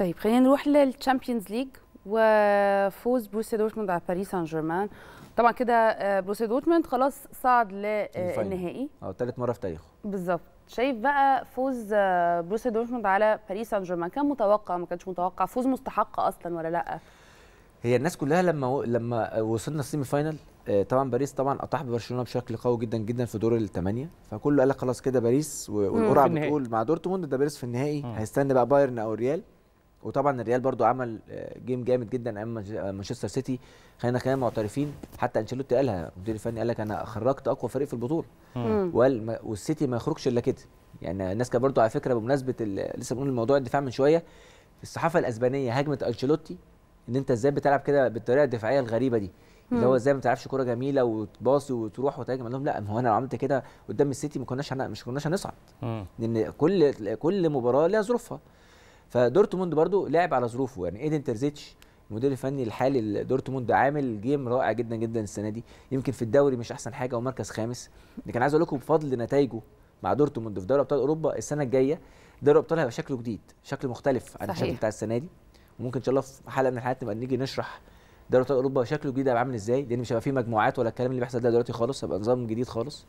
طيب خلينا نروح للتشامبيونز ليج وفوز بروسيا دورتموند على باريس سان جيرمان طبعا كده آه، بروسيا دورتموند خلاص صعد للنهائي اه ثالث مره في تاريخه بالظبط شايف بقى فوز آه، بروسيا دورتموند على باريس سان جيرمان كان متوقع ما كانش متوقع فوز مستحق اصلا ولا لا هي الناس كلها لما لما وصلنا السيمي فاينل آه، طبعا باريس طبعا اطاح ببرشلونه بشكل قوي جدا جدا في دور الثمانيه فكله قال لك خلاص كده باريس والقرعه بتقول مع دورتموند ده باريس في النهائي هيستنى بقى بايرن او الريال وطبعا الريال برضو عمل آه، جيم جامد جدا امام آه، مانشستر سيتي خلينا خلينا معترفين حتى انشيلوتي قالها المدير الفني قال لك انا خرجت اقوى فريق في البطوله وقال والسيتي ما يخرجش الا كده يعني الناس كانت برضو على فكره بمناسبه لسه بنقول الموضوع الدفاع من شويه الصحافه الاسبانيه هاجمت انشيلوتي ان انت ازاي بتلعب كده بالطريقه الدفاعيه الغريبه دي اللي هو ازاي ما تعرفش كوره جميله وتباصي وتروح وتهاجم قال لهم لا ما هو انا لو عملت كده قدام السيتي ما كناش مش كناش هنصعد لان كل كل مباراه لها ظروفها فدورتموند برضو لعب على ظروفه يعني ايدن ترزيتش المدير الفني الحالي لدورتموند عامل جيم رائع جدا جدا السنه دي يمكن في الدوري مش احسن حاجه ومركز خامس لكن عايز اقول لكم بفضل نتائجه مع دورتموند في دوري ابطال اوروبا السنه الجايه دوري ابطال هيبقى شكله جديد شكل مختلف عن الشكل بتاع السنه دي وممكن ان شاء الله في حلقه من الحلقات نبقى نيجي نشرح دوري ابطال اوروبا شكله الجديد هيبقى عامل ازاي لان مش هيبقى فيه مجموعات ولا الكلام اللي بيحصل ده دلوقتي خالص هيبقى نظام جديد خالص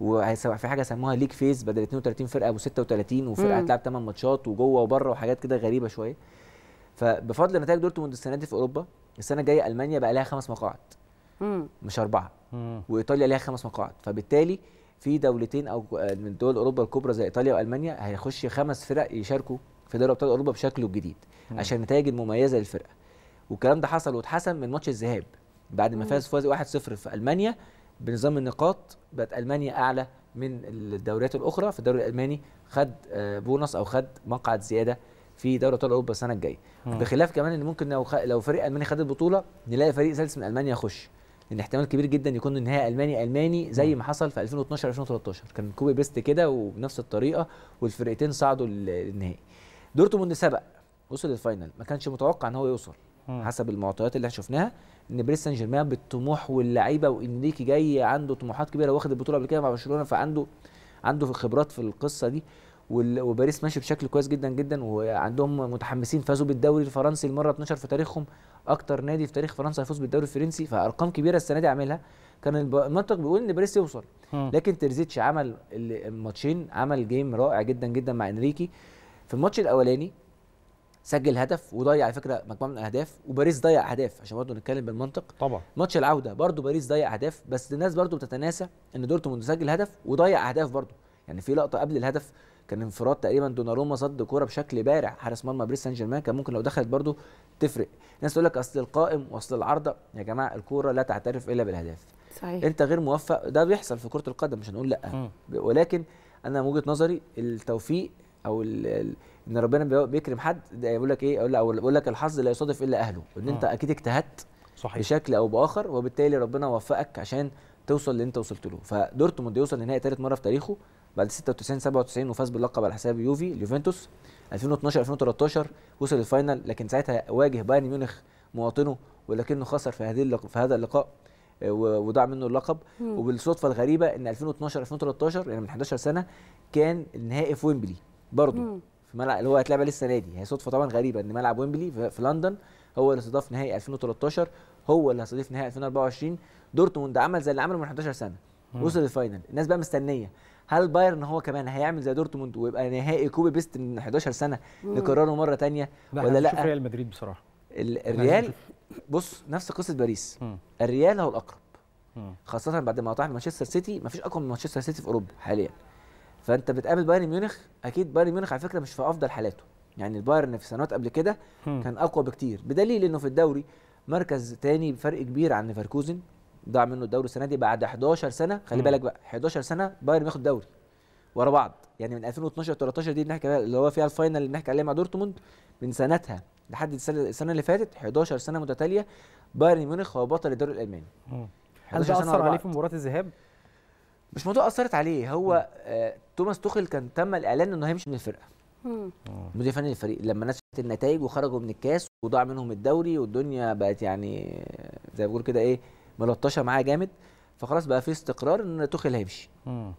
وهيبقى في حاجه سموها ليك فيز بدل 32 فرقه ابو 36 وفرقه هتلعب 8 ماتشات وجوه وبره وحاجات كده غريبه شويه فبفضل نتائج دورتموند السنه دي في اوروبا السنه الجايه المانيا بقى لها خمس مقاعد مش اربعه وايطاليا لها خمس مقاعد فبالتالي في دولتين او من دول اوروبا الكبرى زي ايطاليا والمانيا هيخش خمس فرق يشاركوا في دوري ابطال اوروبا بشكله الجديد عشان النتائج المميزه للفرقه والكلام ده حصل واتحسن من ماتش الذهاب بعد ما فاز فوز 1-0 في المانيا بنظام النقاط بقت المانيا اعلى من الدوريات الاخرى في الدوري الالماني خد آه، بونص او خد مقعد زياده في دوري ابطال اوروبا السنه الجايه بخلاف كمان ان ممكن لو خ... لو فريق الماني خد البطوله نلاقي فريق ثالث من المانيا يخش لان احتمال كبير جدا يكون النهائي الماني الماني زي ما حصل في 2012 2013 كان كوبي بيست كده وبنفس الطريقه والفرقتين صعدوا للنهائي دورتموند سبق وصل للفاينل ما كانش متوقع ان هو يوصل حسب المعطيات اللي شفناها ان باريس سان جيرمان بالطموح واللعيبه وانريكي جاي عنده طموحات كبيره واخد البطوله قبل كده مع برشلونه فعنده عنده خبرات في القصه دي وباريس ماشي بشكل كويس جدا جدا وعندهم متحمسين فازوا بالدوري الفرنسي المره 12 في تاريخهم اكتر نادي في تاريخ فرنسا هيفوز بالدوري الفرنسي فارقام كبيره السنه دي عاملها كان المنطق بيقول ان باريس يوصل لكن ترزيتش عمل الماتشين عمل جيم رائع جدا جدا مع انريكي في الماتش الاولاني سجل هدف وضيع على فكره مجموعه من الاهداف وباريس ضيع اهداف عشان برضه نتكلم بالمنطق طبعا ماتش العوده برضه باريس ضيع اهداف بس الناس برضه بتتناسى ان دورتموند سجل هدف وضيع اهداف برضه يعني في لقطه قبل الهدف كان انفراد تقريبا دوناروما صد كوره بشكل بارع حارس مرمى باريس سان جيرمان كان ممكن لو دخلت برضه تفرق ناس تقول لك اصل القائم واصل العارضه يا جماعه الكوره لا تعترف الا بالاهداف صحيح انت غير موفق ده بيحصل في كره القدم مش هنقول لا م. ولكن انا من وجهه نظري التوفيق او ان ربنا بيكرم حد يقول لك ايه او يقول لك الحظ لا يصادف الا اهله ان انت آه. اكيد اجتهدت صحيح. بشكل او باخر وبالتالي ربنا وفقك عشان توصل اللي انت وصلت له فدورتموند يوصل لنهائي ثالث مره في تاريخه بعد 96 97 وفاز باللقب على حساب يوفي اليوفنتوس 2012 2013 وصل الفاينل لكن ساعتها واجه بايرن ميونخ مواطنه ولكنه خسر في هذه في هذا اللقاء آه، وضاع منه اللقب وبالصدفه الغريبه ان 2012 2013 يعني من 11 سنه كان النهائي في ويمبلي برضه في ملعب اللي هو هيتلعب السنه دي هي صدفه طبعا غريبه ان ملعب ويمبلي في لندن هو اللي استضاف نهائي 2013 هو اللي هيستضيف نهائي 2024 دورتموند عمل زي اللي عمله من 11 سنه وصل الفاينل الناس بقى مستنيه هل بايرن هو كمان هيعمل زي دورتموند ويبقى نهائي كوبي بيست من 11 سنه نكرره مره ثانيه ولا لا ريال مدريد بصراحه الريال بص نفس قصه باريس مم. الريال هو الاقرب مم. خاصه بعد ما طاح مانشستر سيتي مفيش اقوى من مانشستر سيتي في اوروبا حاليا فانت بتقابل بايرن ميونخ اكيد بايرن ميونخ على فكره مش في افضل حالاته يعني البايرن في سنوات قبل كده كان اقوى بكتير بدليل انه في الدوري مركز تاني بفرق كبير عن ليفركوزن ضاع منه الدوري السنه دي بعد 11 سنه خلي بالك بقى 11 سنه بايرن بياخد دوري ورا بعض يعني من 2012 13 دي بنحكي اللي هو فيها الفاينل اللي بنحكي عليه مع دورتموند من سنتها لحد السنه اللي فاتت 11 سنه متتاليه بايرن ميونخ هو بطل الدوري الالماني هل ده اثر عليه في مباراه الذهاب؟ مش موضوع اثرت عليه هو آه توماس توخل كان تم الاعلان انه هيمشي من الفرقه مدير فني الفريق لما نشرت النتائج وخرجوا من الكاس وضاع منهم الدوري والدنيا بقت يعني آه، زي ما بقول كده ايه ملطشه معاه جامد فخلاص بقى في استقرار ان توخل هيمشي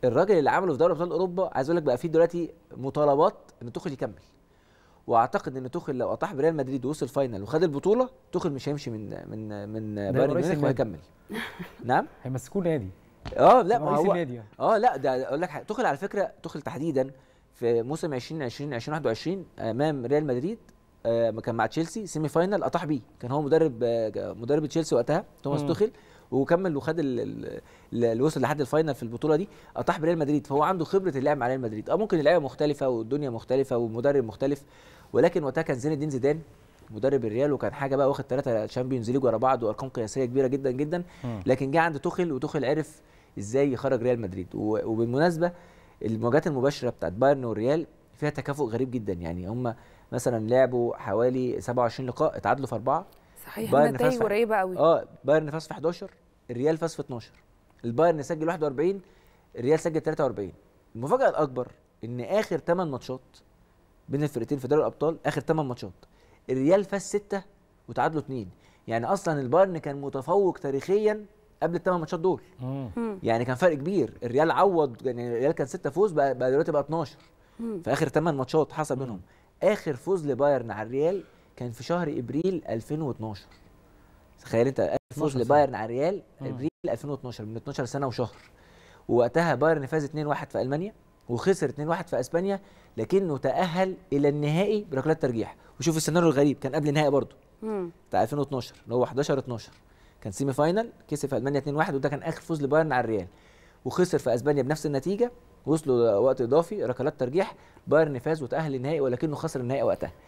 الراجل اللي عمله في دوري ابطال اوروبا عايز اقول لك بقى في دلوقتي مطالبات ان توخل يكمل واعتقد ان توخل لو اطاح بريال مدريد ووصل فاينل وخد البطوله توخل مش هيمشي من من من بايرن ميونخ وهيكمل نعم هيمسكوه نادي اه لا ما هو يعني. اه لا ده اقول لك حاجه تخل على فكره تخل تحديدا في موسم 2020 2021 امام ريال مدريد آه كان مع تشيلسي سيمي فاينل اطاح بيه كان هو مدرب آه مدرب تشيلسي وقتها توماس تخل وكمل وخد اللي وصل لحد الفاينل في البطوله دي اطاح بريال مدريد فهو عنده خبره اللعب مع ريال مدريد اه ممكن اللعيبه مختلفه والدنيا مختلفه والمدرب مختلف ولكن وقتها كان زين الدين زيدان مدرب الريال وكان حاجه بقى واخد ثلاثه شامبيونز ليج ورا بعض وارقام قياسيه كبيره جدا جدا لكن جه عند توخيل وتوخيل عرف ازاي يخرج ريال مدريد وبالمناسبه المواجهات المباشره بتاعت بايرن والريال فيها تكافؤ غريب جدا يعني هم مثلا لعبوا حوالي 27 لقاء اتعادلوا في اربعه صحيح بايرن فاز قريبه قوي اه بايرن فاز في 11 الريال فاز في 12 البايرن سجل 41 الريال سجل 43 المفاجاه الاكبر ان اخر 8 ماتشات بين الفرقتين في دوري الابطال اخر 8 ماتشات الريال فاز 6 وتعادلوا 2 يعني اصلا البايرن كان متفوق تاريخيا قبل الثمان ماتشات دول مم. يعني كان فرق كبير الريال عوض يعني الريال كان ستة فوز بقى, بقى دلوقتي بقى 12 في اخر ثمان ماتشات حصل بينهم اخر فوز لبايرن على الريال كان في شهر ابريل 2012 تخيل انت اخر فوز لبايرن على الريال ابريل 2012 من 12 سنه وشهر ووقتها بايرن فاز 2-1 في المانيا وخسر 2-1 في اسبانيا لكنه تاهل الى النهائي بركلات ترجيح وشوف السيناريو الغريب كان قبل النهائي برضه بتاع 2012 اللي هو 11 12 كان سيمي فاينل كسب في المانيا 2-1 وده كان اخر فوز لبايرن على الريال وخسر في اسبانيا بنفس النتيجه وصلوا وقت اضافي ركلات ترجيح بايرن فاز وتاهل للنهائي ولكنه خسر النهائي وقتها